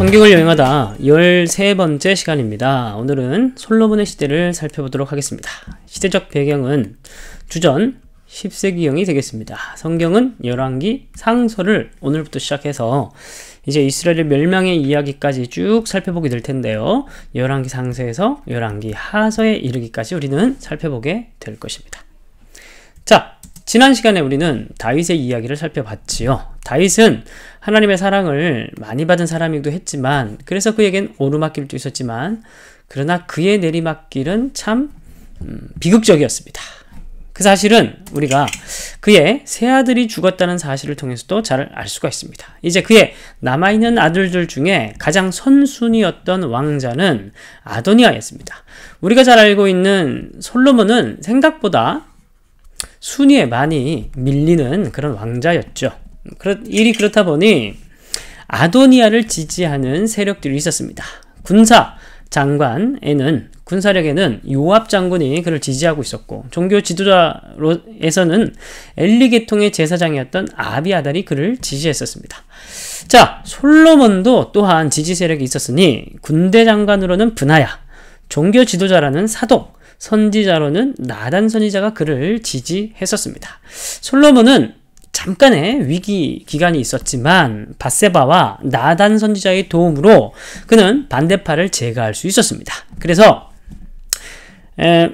성경을 여행하다 13번째 시간입니다. 오늘은 솔로몬의 시대를 살펴보도록 하겠습니다. 시대적 배경은 주전 10세기형이 되겠습니다. 성경은 열왕기 상서를 오늘부터 시작해서 이제 이스라엘 의 멸망의 이야기까지 쭉 살펴보게 될 텐데요. 열왕기 상서에서 열왕기 하서에 이르기까지 우리는 살펴보게 될 것입니다. 자, 지난 시간에 우리는 다윗의 이야기를 살펴봤지요. 다윗은 하나님의 사랑을 많이 받은 사람이기도 했지만, 그래서 그에겐 오르막길도 있었지만, 그러나 그의 내리막길은 참 음, 비극적이었습니다. 그 사실은 우리가 그의 세 아들이 죽었다는 사실을 통해서도 잘 알 수가 있습니다. 이제 그의 남아있는 아들들 중에 가장 선순위였던 왕자는 아도니아였습니다. 우리가 잘 알고 있는 솔로몬은 생각보다 순위에 많이 밀리는 그런 왕자였죠. 일이 그렇다 보니 아도니아를 지지하는 세력들이 있었습니다. 군사 장관에는 군사력에는 요압 장군이 그를 지지하고 있었고 종교 지도자로에서는 엘리 계통의 제사장이었던 아비아달이 그를 지지했었습니다. 자 솔로몬도 또한 지지 세력이 있었으니 군대 장관으로는 분하야 종교 지도자라는 사독 선지자로는 나단 선지자가 그를 지지했었습니다. 솔로몬은 잠깐의 위기 기간이 있었지만 바세바와 나단 선지자의 도움으로 그는 반대파를 제거할 수 있었습니다. 그래서 에,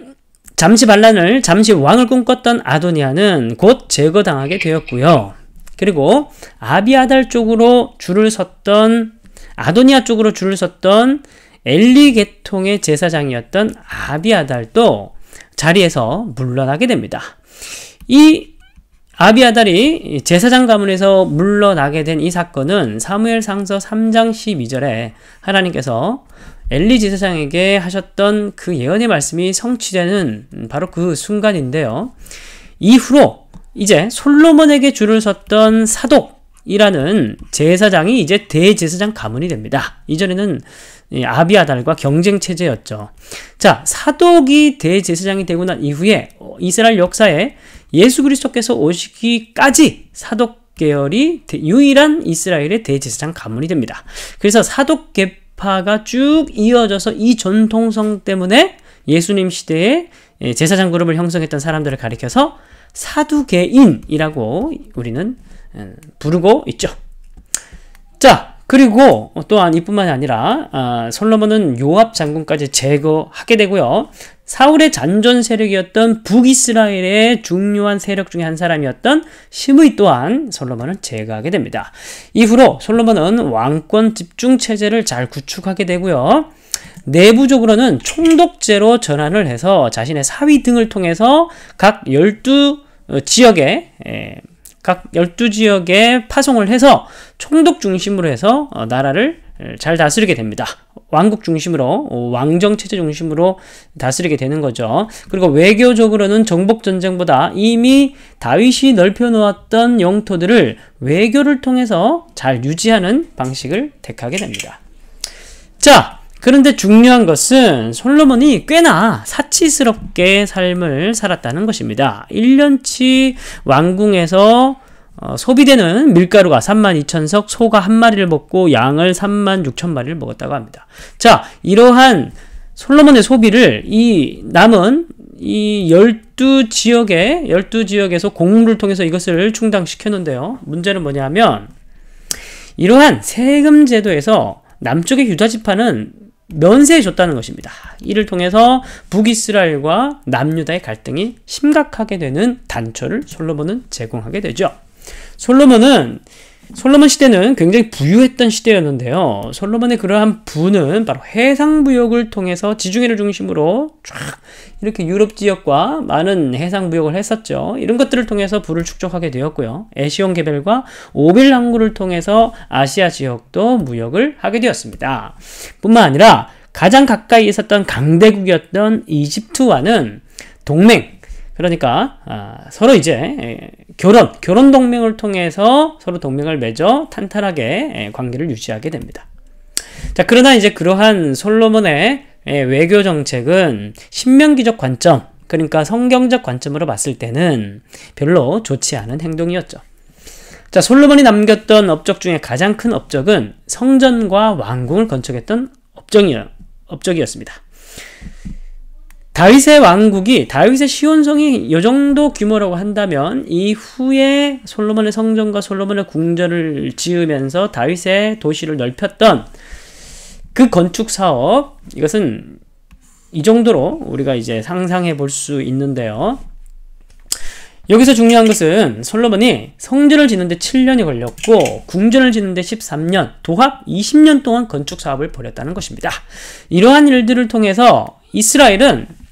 잠시 반란을 잠시 왕을 꿈꿨던 아도니아는 곧 제거당하게 되었고요. 그리고 아비아달 쪽으로 줄을 섰던 아도니아 쪽으로 줄을 섰던 엘리 계통의 제사장이었던 아비아달도 자리에서 물러나게 됩니다. 이 아비아달이 제사장 가문에서 물러나게 된 이 사건은 사무엘상서 3장 12절에 하나님께서 엘리 제사장에게 하셨던 그 예언의 말씀이 성취되는 바로 그 순간인데요. 이후로 이제 솔로몬에게 줄을 섰던 사독이라는 제사장이 이제 대제사장 가문이 됩니다. 이전에는 아비아달과 경쟁 체제였죠. 자, 사독이 대제사장이 되고 난 이후에 어, 이스라엘 역사에 예수 그리스도께서 오시기까지 사독 계열이 유일한 이스라엘의 대제사장 가문이 됩니다. 그래서 사독 계파가 쭉 이어져서 이 전통성 때문에 예수님 시대에 예, 제사장 그룹을 형성했던 사람들을 가리켜서 사두개인이라고 우리는 음, 부르고 있죠. 자, 그리고 또한 이뿐만이 아니라 아, 솔로몬은 요압 장군까지 제거하게 되고요. 사울의 잔존 세력이었던 북이스라엘의 중요한 세력 중에 한 사람이었던 시의 또한 솔로몬을 제거하게 됩니다. 이후로 솔로몬은 왕권 집중 체제를 잘 구축하게 되고요. 내부적으로는 총독제로 전환을 해서 자신의 사위 등을 통해서 각 12지역에 각 12지역에 파송을 해서 총독 중심으로 해서 어, 나라를 잘 다스리게 됩니다. 왕국 중심으로 어, 왕정 체제 중심으로 다스리게 되는 거죠. 그리고 외교적으로는 정복 전쟁보다 이미 다윗이 넓혀 놓았던 영토들을 외교를 통해서 잘 유지하는 방식을 택하게 됩니다. 자, 그런데 중요한 것은 솔로몬이 꽤나 사치스럽게 삶을 살았다는 것입니다. 1년치 왕궁에서 어, 소비되는 밀가루가 32,000석, 소가 한 마리를 먹고 양을 36,000마리를 먹었다고 합니다. 자, 이러한 솔로몬의 소비를 이 남은 이 12지역에 12지역에서 공물을 통해서 이것을 충당시켰는데요. 문제는 뭐냐면 이러한 세금 제도에서 남쪽의 유다 지파는 면세해 줬다는 것입니다. 이를 통해서 북이스라엘과 남유다의 갈등이 심각하게 되는 단초를 솔로몬은 제공하게 되죠. 솔로몬은 솔로몬 시대는 굉장히 부유했던 시대였는데요. 솔로몬의 그러한 부는 바로 해상 무역을 통해서 지중해를 중심으로 쫙 이렇게 유럽 지역과 많은 해상 무역을 했었죠. 이런 것들을 통해서 부를 축적하게 되었고요. 에시온 개별과 오빌 항구를 통해서 아시아 지역도 무역을 하게 되었습니다. 뿐만 아니라 가장 가까이 있었던 강대국이었던 이집트와는 동맹, 그러니까 아, 서로 이제 예, 결혼, 결혼 동맹을 통해서 서로 동맹을 맺어 탄탄하게 예, 관계를 유지하게 됩니다. 자, 그러나 이제 그러한 솔로몬의 예, 외교 정책은 신명기적 관점, 그러니까 성경적 관점으로 봤을 때는 별로 좋지 않은 행동이었죠. 자, 솔로몬이 남겼던 업적 중에 가장 큰 업적은 성전과 왕궁을 건축했던 업적이었습니다. 다윗의 왕국이 다윗의 시온성이 이 정도 규모라고 한다면 이후에 솔로몬의 성전과 솔로몬의 궁전을 지으면서 다윗의 도시를 넓혔던 그 건축 사업 이것은 이 정도로 우리가 이제 상상해 볼 수 있는데요. 여기서 중요한 것은 솔로몬이 성전을 짓는데 7년이 걸렸고 궁전을 짓는데 13년, 도합 20년 동안 건축 사업을 벌였다는 것입니다. 이러한 일들을 통해서 이스라엘은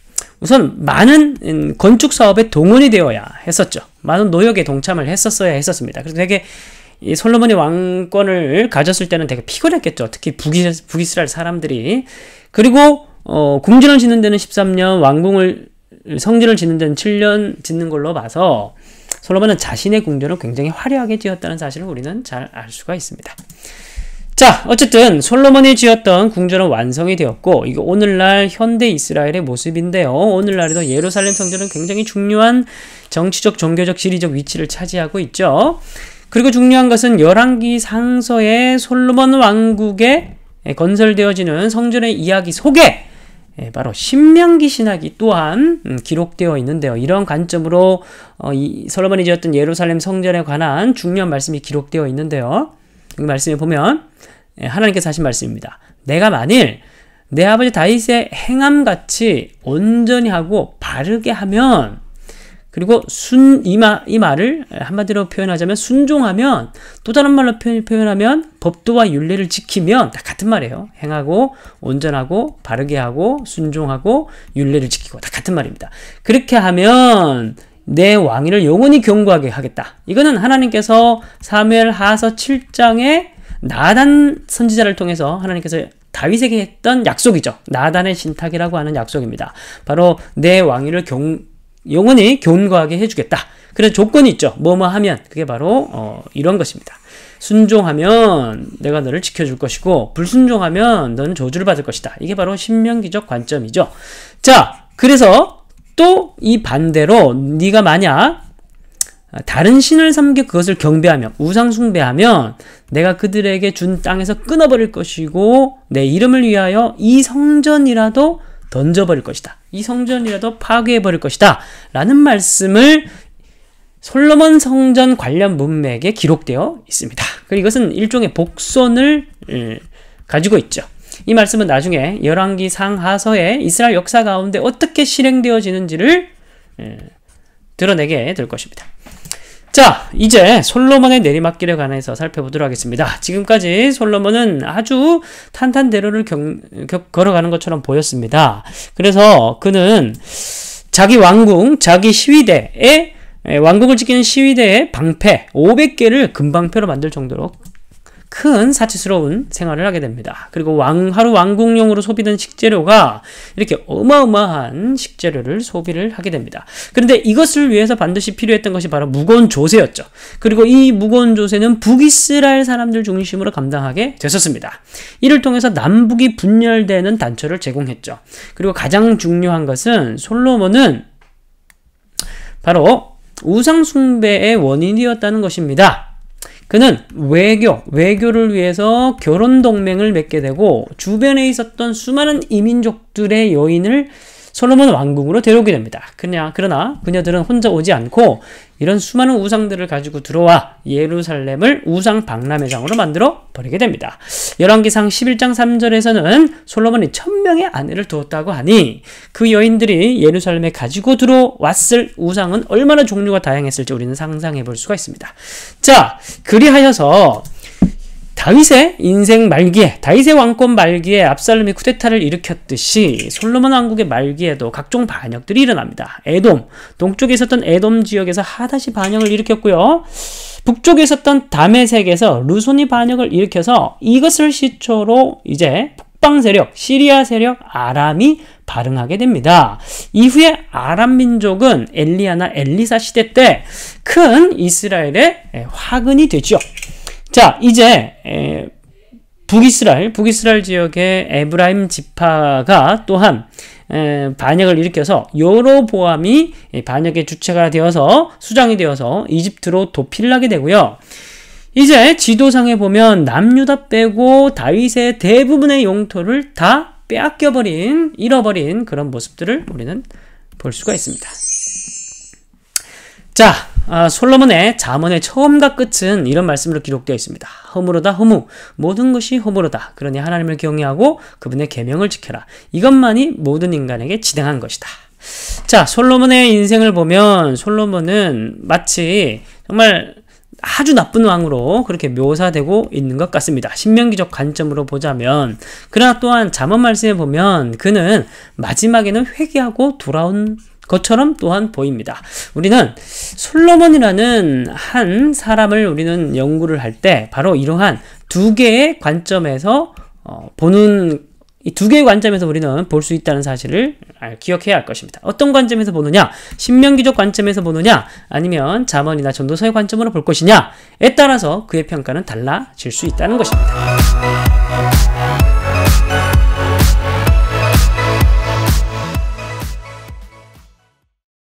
우선 많은 음, 건축 사업에 동원이 되어야 했었죠. 많은 노역에 동참을 했었어야 했었습니다. 그래서 되게 이 솔로몬의 왕권을 가졌을 때는 되게 피곤했겠죠. 특히 북이스라엘 사람들이 그리고 어, 궁전을 짓는 데는 13년, 왕궁을 성전을 짓는 데는 7년 짓는 걸로 봐서 솔로몬은 자신의 궁전을 굉장히 화려하게 지었다는 사실을 우리는 잘 알 수가 있습니다. 자, 어쨌든 솔로몬이 지었던 궁전은 완성이 되었고 이거 오늘날 현대 이스라엘의 모습인데요. 오늘날에도 예루살렘 성전은 굉장히 중요한 정치적, 종교적, 지리적 위치를 차지하고 있죠. 그리고 중요한 것은 열왕기 상서의 솔로몬 왕국에 예, 건설되어지는 성전의 이야기 속에 예, 바로 신명기 신학이 또한 음, 기록되어 있는데요. 이런 관점으로 어, 솔로몬이 지었던 예루살렘 성전에 관한 중요한 말씀이 기록되어 있는데요. 말씀에 보면 예, 하나님께서 하신 말씀입니다. 내가 만일 내 아버지 다윗의 행함같이 온전히 하고 바르게 하면 그리고 순, 이, 말, 이 말을 한마디로 표현하자면 순종하면 또 다른 말로 표현하면 법도와 윤례를 지키면 다 같은 말이에요. 행하고 온전하고 바르게 하고 순종하고 윤례를 지키고 다 같은 말입니다. 그렇게 하면 내 왕위를 영원히 경고하게 하겠다. 이거는 하나님께서 사무엘 하서 7장에 나단 선지자를 통해서 하나님께서 다윗에게 했던 약속이죠. 나단의 신탁이라고 하는 약속입니다. 바로 내 왕위를 경, 영원히 경고하게 해주겠다. 그런 조건이 있죠. 뭐뭐 하면 그게 바로 어, 이런 것입니다. 순종하면 내가 너를 지켜줄 것이고 불순종하면 너는 저주를 받을 것이다. 이게 바로 신명기적 관점이죠. 자, 그래서 또이 반대로 네가 만약 다른 신을 섬겨 그것을 경배하며 우상 숭배하면 내가 그들에게 준 땅에서 끊어버릴 것이고 내 이름을 위하여 이 성전이라도 던져버릴 것이다. 이 성전이라도 파괴해버릴 것이다. 라는 말씀을 솔로몬 성전 관련 문맥에 기록되어 있습니다. 그리고 이것은 일종의 복선을 예, 가지고 있죠. 이 말씀은 나중에 열왕기 상하서의 이스라엘 역사 가운데 어떻게 실행되어지는지를 예, 드러내게 될 것입니다. 자, 이제 솔로몬의 내리막길에 관해서 살펴보도록 하겠습니다. 지금까지 솔로몬은 아주 탄탄대로를 겪, 겪, 걸어가는 것처럼 보였습니다. 그래서 그는 자기 왕궁, 자기 시위대에 예, 왕궁을 지키는 시위대의 방패 500개를 금방패로 만들 정도로 큰 사치스러운 생활을 하게 됩니다. 그리고 왕, 하루 왕궁용으로 소비된 식재료가 이렇게 어마어마한 식재료를 소비를 하게 됩니다. 그런데 이것을 위해서 반드시 필요했던 것이 바로 무거운 조세였죠. 그리고 이 무거운 조세는 북이스라엘 사람들 중심으로 감당하게 됐었습니다. 이를 통해서 남북이 분열되는 단초를 제공했죠. 그리고 가장 중요한 것은 솔로몬은 바로 우상숭배의 원인이었다는 것입니다. 그는 외교, 외교를 위해서 결혼 동맹을 맺게 되고 주변에 있었던 수많은 이민족들의 여인을 솔로몬 왕궁으로 데려오게 됩니다. 그냥 그러나 그녀들은 혼자 오지 않고 이런 수많은 우상들을 가지고 들어와 예루살렘을 우상 박람회장으로 만들어 버리게 됩니다. 열왕기상 11장 3절에서는 솔로몬이 천명의 아내를 두었다고 하니 그 여인들이 예루살렘에 가지고 들어왔을 우상은 얼마나 종류가 다양했을지 우리는 상상해 볼 수가 있습니다. 자, 그리하여서 다윗의 인생 말기에 다윗의 왕권 말기에 압살롬이 쿠데타를 일으켰듯이 솔로몬 왕국의 말기에도 각종 반역들이 일어납니다. 에돔 동쪽에 있었던 에돔 지역에서 하다시 반역을 일으켰고요. 북쪽에 있었던 다메색에서 루손이 반역을 일으켜서 이것을 시초로 이제 북방 세력, 시리아 세력 아람이 발응하게 됩니다. 이후에 아람 민족은 엘리야나 엘리사 시대 때 큰 이스라엘의 화근이 되죠. 자, 이제 에, 북이스라엘, 북이스라엘 지역의 에브라임 지파가 또한 에, 반역을 일으켜서 요로보암이 반역의 주체가 되어서 수장이 되어서 이집트로 도피를 하게 되고요. 이제 지도상에 보면 남유다 빼고 다윗의 대부분의 용토를 다 빼앗겨버린, 잃어버린 그런 모습들을 우리는 볼 수가 있습니다. 자, 아, 솔로몬의 자문의 처음과 끝은 이런 말씀으로 기록되어 있습니다. 허물어다 허무, 모든 것이 허물어다. 그러니 하나님을 경외하고 그분의 계명을 지켜라. 이것만이 모든 인간에게 지당한 것이다. 자, 솔로몬의 인생을 보면 솔로몬은 마치 정말 아주 나쁜 왕으로 그렇게 묘사되고 있는 것 같습니다. 신명기적 관점으로 보자면 그러나 또한 잠언 말씀에 보면 그는 마지막에는 회개하고 돌아온 것처럼 또한 보입니다. 우리는 솔로몬이라는 한 사람을 우리는 연구를 할 때 바로 이러한 두 개의 관점에서 어, 보는 이 두 개의 관점에서 우리는 볼 수 있다는 사실을 기억해야 할 것입니다. 어떤 관점에서 보느냐? 신명기적 관점에서 보느냐? 아니면 자문이나 전도서의 관점으로 볼 것이냐에 따라서 그의 평가는 달라질 수 있다는 것입니다.